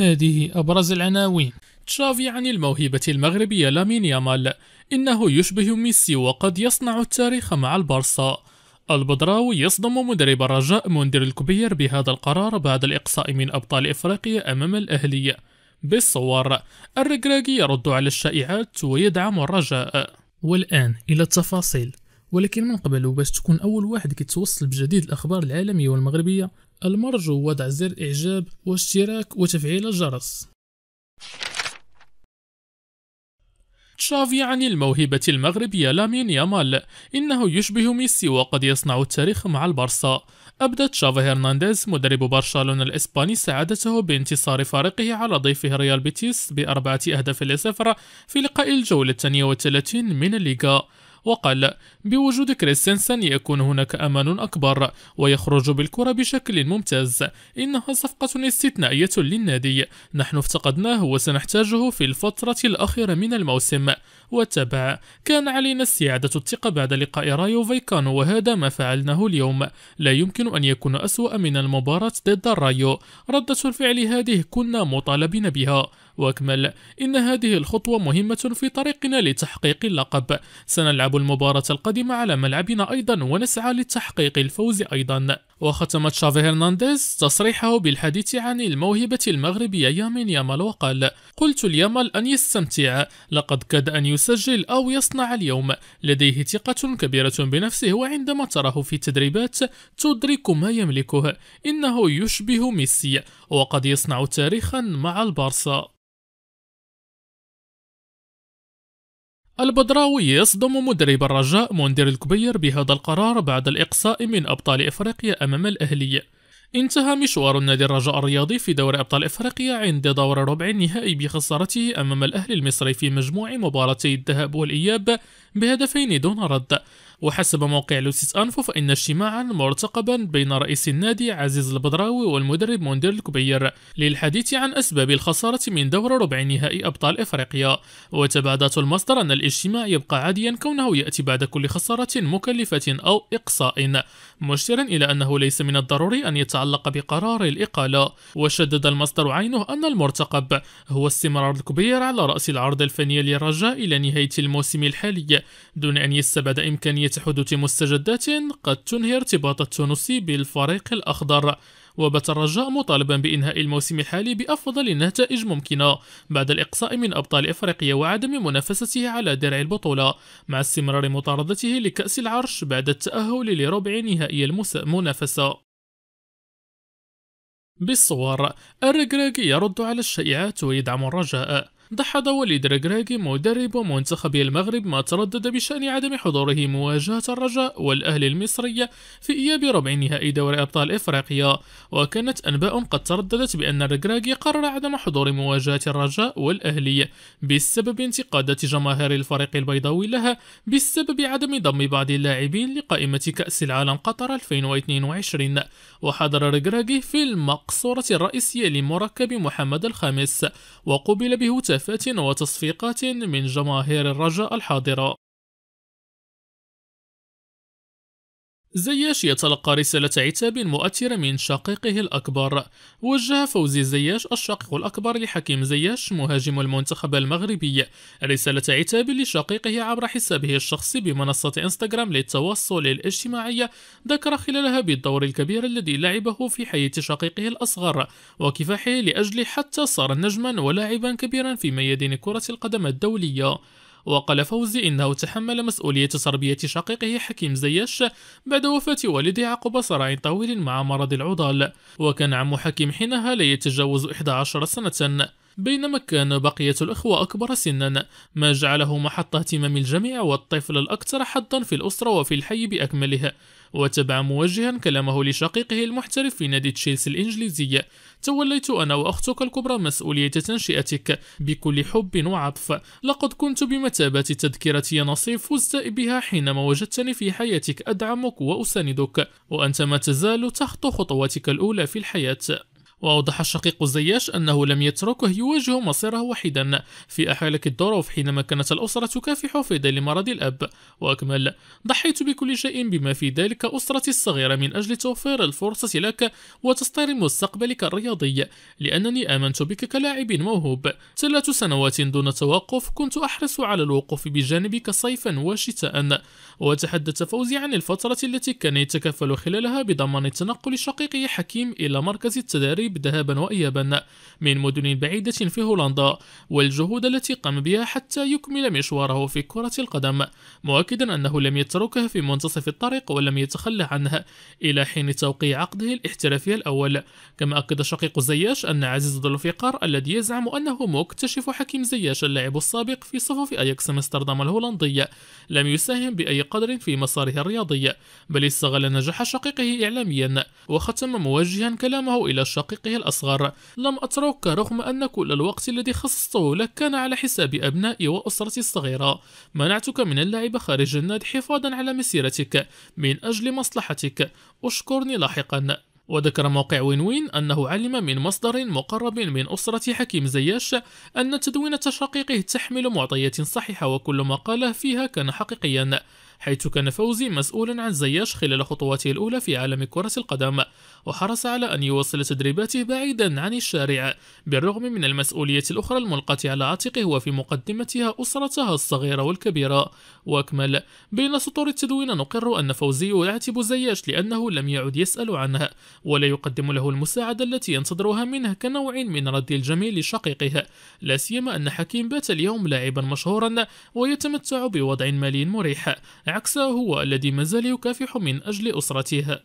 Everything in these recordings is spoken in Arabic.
هذه أبرز العناوين تشافي عن الموهبة المغربية لامين يامال إنه يشبه ميسي وقد يصنع التاريخ مع البرصة البدراوي يصدم مدرب الرجاء منذر الكبير بهذا القرار بعد الإقصاء من أبطال إفريقيا أمام الأهلي بالصور الركراكي يرد على الشائعات ويدعم الرجاء والآن إلى التفاصيل ولكن من قبل وباش تكون أول واحد كيتوصل بجديد الأخبار العالمية والمغربية المرجو وضع زر إعجاب واشتراك وتفعيل الجرس تشافي عن الموهبة المغربية لامين يامال إنه يشبه ميسي وقد يصنع التاريخ مع البرصة أبدى تشافي هرنانديز مدرب برشلونة الإسباني سعادته بانتصار فريقه على ضيفه ريال بيتيس بأربعة أهداف لصفر في لقاء الجولة الثانية والثلاثين من الليغا وقال بوجود كريستنسن يكون هناك أمان أكبر ويخرج بالكرة بشكل ممتاز إنها صفقة استثنائية للنادي نحن افتقدناه وسنحتاجه في الفترة الأخيرة من الموسم وتابع كان علينا استعادة الثقة بعد لقاء رايو فايكانو وهذا ما فعلناه اليوم لا يمكن أن يكون أسوأ من المباراة ضد الرايو ردة الفعل هذه كنا مطالبين بها وأكمل إن هذه الخطوة مهمة في طريقنا لتحقيق اللقب سنلعب المباراة القادمة على ملعبنا أيضا ونسعى لتحقيق الفوز أيضا وختم تشافي هرنانديز تصريحه بالحديث عن الموهبة المغربية يامين يامال وقال قلت ليامال أن يستمتع لقد كاد أن يسجل أو يصنع اليوم لديه ثقة كبيرة بنفسه وعندما تراه في تدريبات تدرك ما يملكه إنه يشبه ميسي وقد يصنع تاريخا مع البارسا البدراوي يصدم مدرب الرجاء مندير الكبير بهذا القرار بعد الإقصاء من أبطال إفريقيا أمام الأهلي انتهى مشوار النادي الرجاء الرياضي في دوري أبطال إفريقيا عند دور ربع النهائي بخسارته أمام الأهلي المصري في مجموع مباراتي الذهاب والإياب بهدفين دون رد وحسب موقع لوسيس أنفو فإن اجتماعا مرتقبا بين رئيس النادي عزيز البدراوي والمدرب منذر الكبير للحديث عن أسباب الخسارة من دور ربع نهائي أبطال إفريقيا وتبادات المصدر أن الاجتماع يبقى عاديا كونه يأتي بعد كل خسارة مكلفة أو إقصاء مشيرا إلى أنه ليس من الضروري أن يتعلق بقرار الإقالة وشدد المصدر عينه أن المرتقب هو استمرار الكبير على رأس العرض الفني للرجاء إلى نهاية الموسم الحالي دون أن يستبعد إمكانية إمكانية حدوث مستجدات قد تنهي ارتباط التونسي بالفريق الأخضر وبات الرجاء مطالبا بإنهاء الموسم الحالي بأفضل نتائج ممكنة بعد الإقصاء من أبطال إفريقيا وعدم منافسته على درع البطولة مع استمرار مطاردته لكأس العرش بعد التأهل لربع نهائي المنافسة بالصور الركراكي يرد على الشائعات ويدعم الرجاء دحض وليد ركراكي مدرب منتخب المغرب ما تردد بشأن عدم حضوره مواجهة الرجاء والأهلي المصري في إياب ربع نهائي دوري أبطال إفريقيا وكانت أنباء قد ترددت بأن ركراكي قرر عدم حضور مواجهة الرجاء والأهلي بسبب انتقادات جماهير الفريق البيضاوي لها بسبب عدم ضم بعض اللاعبين لقائمة كأس العالم قطر 2022 وحضر ركراكي في المقصورة الرئيسية لمركب محمد الخامس وقبل به هتافات وتصفيقات من جماهير الرجاء الحاضرة زياش يتلقى رسالة عتاب مؤثرة من شقيقه الأكبر وجه فوزي زياش الشقيق الأكبر لحكيم زياش مهاجم المنتخب المغربي رسالة عتاب لشقيقه عبر حسابه الشخصي بمنصة إنستغرام للتواصل الاجتماعي ذكر خلالها بالدور الكبير الذي لعبه في حياة شقيقه الأصغر وكفاحه لأجله حتى صار نجما ولاعبا كبيرا في ميادين كرة القدم الدولية وقال فوزي إنه تحمل مسؤولية تربية شقيقه حكيم زياش بعد وفاة والده عقب صراع طويل مع مرض العضال وكان عم حكيم حينها لا يتجاوز 11 سنة بينما كان بقية الإخوة أكبر سنا ما جعله محط اهتمام الجميع والطفل الأكثر حظا في الأسرة وفي الحي بأكمله وتبع موجها كلامه لشقيقه المحترف في نادي تشيلسي الإنجليزي توليت أنا وأختك الكبرى مسؤولية تنشئتك بكل حب وعطف لقد كنت بمثابة تذكرة يا فزت بها حينما وجدتني في حياتك أدعمك وأساندك وأنت ما تزال تخطو خطواتك الأولى في الحياة وأوضح الشقيق زياش أنه لم يتركه يواجه مصيره وحيدا في أحالك الظروف حينما كانت الأسرة تكافح في ظل مرض الأب وأكمل ضحيت بكل شيء بما في ذلك أسرتي الصغيرة من أجل توفير الفرصة لك وتسطير مستقبلك الرياضي لأنني آمنت بك كلاعب موهوب ثلاث سنوات دون توقف كنت أحرص على الوقوف بجانبك صيفا وشتاء وتحدث فوزي عن الفترة التي كان يتكفل خلالها بضمان تنقل شقيقي حكيم إلى مركز التدريب القريب ذهابا وإيابا من مدن بعيدة في هولندا والجهود التي قام بها حتى يكمل مشواره في كرة القدم مؤكدا أنه لم يتركها في منتصف الطريق ولم يتخلى عنها إلى حين توقيع عقده الاحترافي الأول كما أكد شقيق زياش أن عزيز ذو الذي يزعم أنه مكتشف حكيم زياش اللاعب السابق في صفوف أياكس أمستردام الهولندية لم يساهم بأي قدر في مساره الرياضي بل استغل نجاح شقيقه إعلاميا وختم موجها كلامه إلى الشقيق صديقه الأصغر لم أترك رغم أن كل الوقت الذي خصصته لك كان على حساب أبنائي وأسرتي الصغيرة منعتك من اللعب خارج النادي حفاظا على مسيرتك من أجل مصلحتك أشكرني لاحقا وذكر موقع وين وين أنه علم من مصدر مقرب من أسرة حكيم زياش أن تدوينة شقيقه تحمل معطيات صحيحة وكل ما قاله فيها كان حقيقيا حيث كان فوزي مسؤولا عن زياش خلال خطواته الأولى في عالم كرة القدم وحرص على أن يوصل تدريباته بعيدا عن الشارع بالرغم من المسؤولية الأخرى الملقاة على عاتقه وفي مقدمتها أسرتها الصغيرة والكبيرة وأكمل بين سطور التدوين نقر أن فوزي يعاتب زياش لأنه لم يعد يسأل عنه ولا يقدم له المساعدة التي ينتظرها منه كنوع من رد الجميل لشقيقه لا سيما أن حكيم بات اليوم لاعبا مشهورا ويتمتع بوضع مالي مريح عكس هو الذي ما زال يكافح من أجل أسرته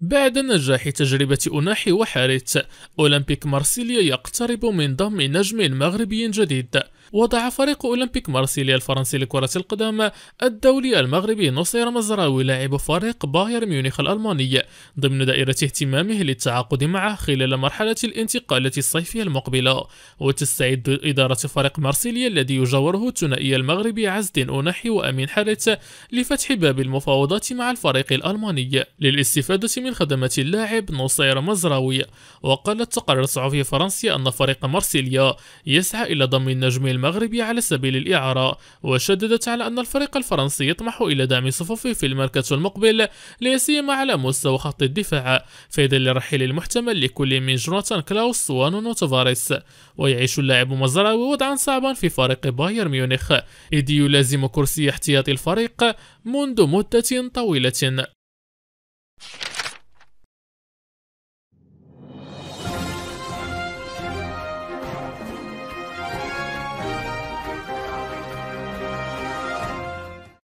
بعد نجاح تجربة أناحي وحارث أولمبيك مارسيليا يقترب من ضم نجم مغربي جديد وضع فريق أولمبيك مارسيليا الفرنسي لكرة القدم الدولي المغربي نصير مزراوي لاعب فريق باير ميونخ الألماني ضمن دائرة اهتمامه للتعاقد معه خلال مرحلة الانتقالة الصيفية المقبلة وتستعد إدارة فريق مارسيليا الذي يجاوره الثنائي المغربي عزدين أوناحي وأمين حارث لفتح باب المفاوضات مع الفريق الألماني للاستفادة من خدمات اللاعب نصير مزراوي وقالت تقرر صحفي فرنسي أن فريق مارسيليا يسعى إلى ضم النجم المغربي على سبيل الإعارة وشددت على أن الفريق الفرنسي يطمح إلى دعم صفوفه في المركز المقبل ليسيما على مستوى خط الدفاع في ظل الرحيل المحتمل لكل من جوناتان كلاوس ونونو تفاريس ويعيش اللاعب مزراوي وضعا صعبا في فريق بايرن ميونخ إذ يلازم كرسي احتياطي الفريق منذ مدة طويلة